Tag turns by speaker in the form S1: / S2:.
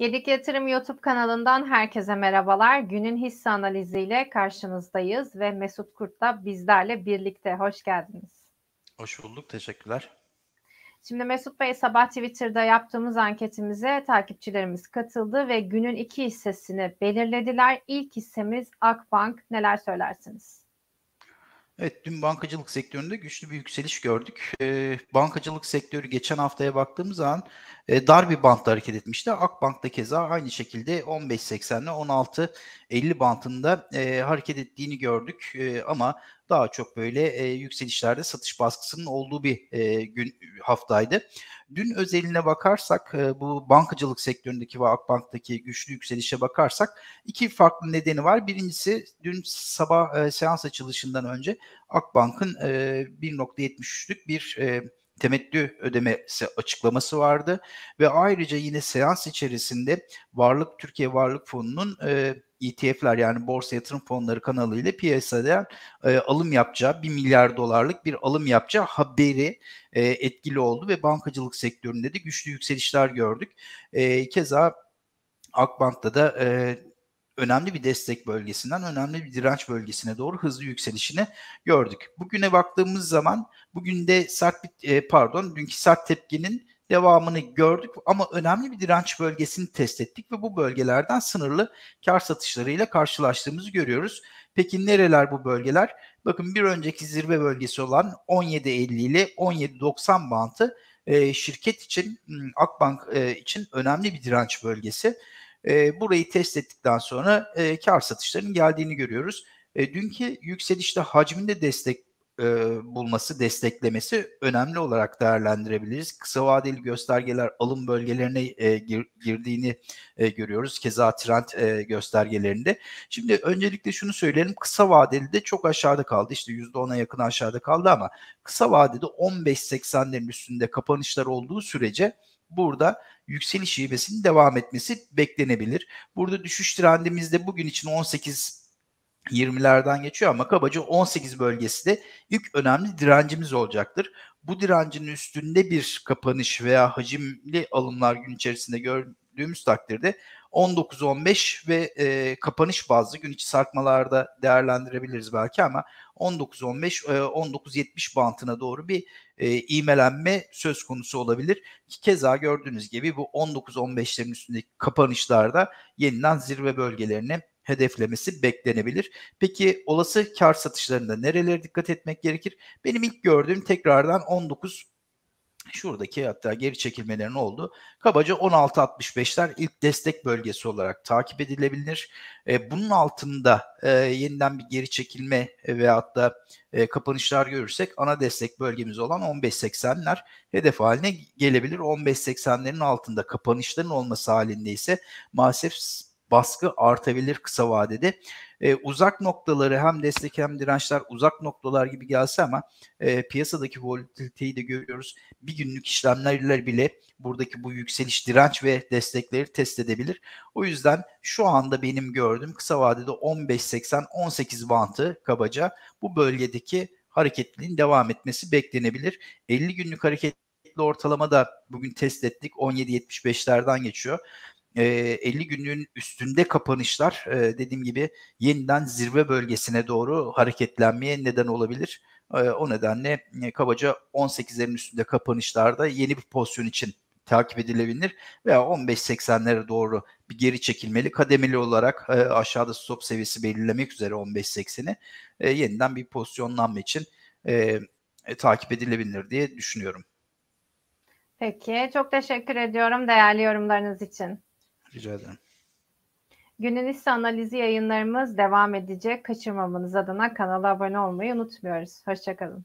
S1: Gedik Yatırım YouTube kanalından herkese merhabalar. Günün hisse analiziyle karşınızdayız ve Mesut Kurt da bizlerle birlikte. Hoş geldiniz.
S2: Hoş bulduk. Teşekkürler.
S1: Şimdi Mesut Bey sabah Twitter'da yaptığımız anketimize takipçilerimiz katıldı ve günün iki hissesini belirlediler. İlk hissemiz Akbank. Neler söylersiniz?
S2: Evet, dün bankacılık sektöründe güçlü bir yükseliş gördük. E, bankacılık sektörü geçen haftaya baktığımız zaman e, dar bir bantta hareket etmişti. Akbank da keza aynı şekilde 15.80 ile 16.50 bantında e, hareket ettiğini gördük. E, ama daha çok böyle e, yükselişlerde satış baskısının olduğu bir e, gün haftaydı. Dün özeline bakarsak e, bu bankacılık sektöründeki ve Akbank'taki güçlü yükselişe bakarsak iki farklı nedeni var. Birincisi dün sabah e, seans açılışından önce Akbank'ın e, 1.73'lük bir e, temettü ödemesi açıklaması vardı ve ayrıca yine seans içerisinde Varlık Türkiye Varlık Fonu'nun e, ETF'ler yani borsa yatırım fonları kanalıyla piyasada e, alım yapacağı 1 milyar dolarlık bir alım yapacağı haberi e, etkili oldu ve bankacılık sektöründe de güçlü yükselişler gördük. E, keza Akbank'ta da e, önemli bir destek bölgesinden önemli bir direnç bölgesine doğru hızlı yükselişini gördük. Bugüne baktığımız zaman bugün de sert bir e, pardon dünkü sert tepkinin devamını gördük ama önemli bir direnç bölgesini test ettik ve bu bölgelerden sınırlı kar satışlarıyla karşılaştığımızı görüyoruz. Peki nereler bu bölgeler? Bakın bir önceki zirve bölgesi olan 17.50 ile 17.90 bantı e, şirket için hmm, Akbank e, için önemli bir direnç bölgesi. E, burayı test ettikten sonra e, kar satışlarının geldiğini görüyoruz. E, dünkü yükselişte hacminde destek e, bulması, desteklemesi önemli olarak değerlendirebiliriz. Kısa vadeli göstergeler alım bölgelerine e, gir, girdiğini e, görüyoruz. Keza trend e, göstergelerinde. Şimdi öncelikle şunu söyleyelim. Kısa vadeli de çok aşağıda kaldı. İşte %10'a yakın aşağıda kaldı ama kısa vadede 15.80'lerin üstünde kapanışlar olduğu sürece burada yükseliş ivmesinin devam etmesi beklenebilir. Burada düşüş trendimizde bugün için 18 20'lerden geçiyor ama kabaca 18 bölgesi de ilk önemli direncimiz olacaktır. Bu direncin üstünde bir kapanış veya hacimli alımlar gün içerisinde gördüğümüz takdirde 19-15 ve e, kapanış bazlı gün içi sarkmalarda değerlendirebiliriz belki ama 19-15 19-70 e, bantına doğru bir e, imelenme söz konusu olabilir. Ki keza gördüğünüz gibi bu 19-15'lerin üstündeki kapanışlarda yeniden zirve bölgelerini hedeflemesi beklenebilir. Peki olası kar satışlarında nerelere dikkat etmek gerekir? Benim ilk gördüğüm tekrardan 19 şuradaki hatta geri çekilmelerin oldu. Kabaca 16.65'ler ilk destek bölgesi olarak takip edilebilir. E, bunun altında e, yeniden bir geri çekilme e, veyahut da e, kapanışlar görürsek ana destek bölgemiz olan 15.80'ler hedef haline gelebilir. 15.80'lerin altında kapanışların olması halinde ise maalesef baskı artabilir kısa vadede. E, uzak noktaları hem destek hem dirençler uzak noktalar gibi gelse ama e, piyasadaki volatiliteyi de görüyoruz. Bir günlük işlemlerle bile buradaki bu yükseliş direnç ve destekleri test edebilir. O yüzden şu anda benim gördüğüm kısa vadede 15.80-18 bantı kabaca bu bölgedeki hareketliliğin devam etmesi beklenebilir. 50 günlük hareketli ortalama da bugün test ettik 17.75'lerden geçiyor e, 50 günlüğün üstünde kapanışlar e, dediğim gibi yeniden zirve bölgesine doğru hareketlenmeye neden olabilir. E, o nedenle e, kabaca 18'lerin üstünde kapanışlarda yeni bir pozisyon için takip edilebilir veya 15.80'lere doğru bir geri çekilmeli kademeli olarak e, aşağıda stop seviyesi belirlemek üzere 15.80'i e, yeniden bir pozisyonlanma için e, e, takip edilebilir diye düşünüyorum.
S1: Peki çok teşekkür ediyorum değerli yorumlarınız için. Rica ederim. Günün hisse analizi yayınlarımız devam edecek. Kaçırmamanız adına kanala abone olmayı unutmuyoruz. Hoşçakalın.